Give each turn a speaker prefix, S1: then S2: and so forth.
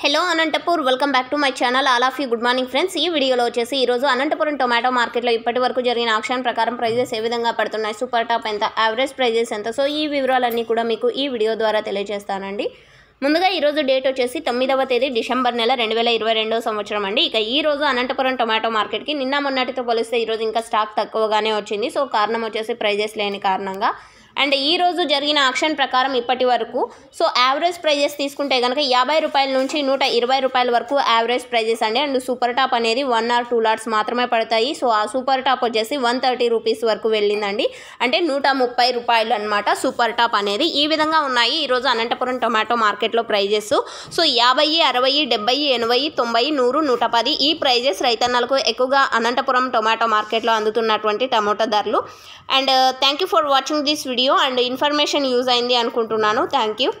S1: hello Anantapur welcome back to my channel all of you good morning friends ఈ వీడియోలో వచ్చేసి ఈరోజు అనంతపురం టొమాటో మార్కెట్లో ఇప్పటి వరకు జరిగిన ఆక్షన్ ప్రకారం ప్రైజెస్ ఏ విధంగా పడుతున్నాయి సూపర్ టాప్ ఎంత యావరేజ్ ప్రైజెస్ ఎంత సో ఈ వివరాలన్నీ కూడా మీకు ఈ వీడియో ద్వారా తెలియజేస్తానండి ముందుగా ఈరోజు డేట్ వచ్చేసి తొమ్మిదవ తేదీ డిసెంబర్ నెల రెండు వేల ఇరవై రెండో సంవత్సరం అండి ఇక ఈ రోజు అనంతపురం టొమాటో మార్కెట్కి నిన్న మొన్నటితో పోలిస్తే ఈరోజు ఇంకా స్టాక్ తక్కువగానే వచ్చింది సో కారణం వచ్చేసి ప్రైజెస్ లేని కారణంగా అండ్ ఈరోజు జరిగిన ఆక్షన్ ప్రకారం ఇప్పటి వరకు సో యావరేజ్ ప్రైజెస్ తీసుకుంటే కనుక యాభై రూపాయల నుంచి నూట ఇరవై రూపాయల వరకు యావరేజ్ ప్రైజెస్ అండి అండ్ సూపర్ టాప్ అనేది వన్ ఆర్ టూ లాట్స్ మాత్రమే పడతాయి సో ఆ సూపర్ టాప్ వచ్చేసి వన్ థర్టీ రూపీస్ వరకు వెళ్ళిందండి అంటే నూట ముప్పై రూపాయలు అనమాట సూపర్ టాప్ అనేది ఈ విధంగా ఉన్నాయి ఈరోజు అనంతపురం టొమాటో మార్కెట్లో ప్రైజెస్ సో యాభై అరవై డెబ్బై ఎనభై తొంభై నూరు నూట పది ఈ ప్రైజెస్ రైతన్నలకు ఎక్కువగా అనంతపురం టొమాటో మార్కెట్లో అందుతున్నటువంటి టమాటో ధరలు and thank you for watching this video video and information use అయింది అనుకుంటున్నాను థ్యాంక్ యూ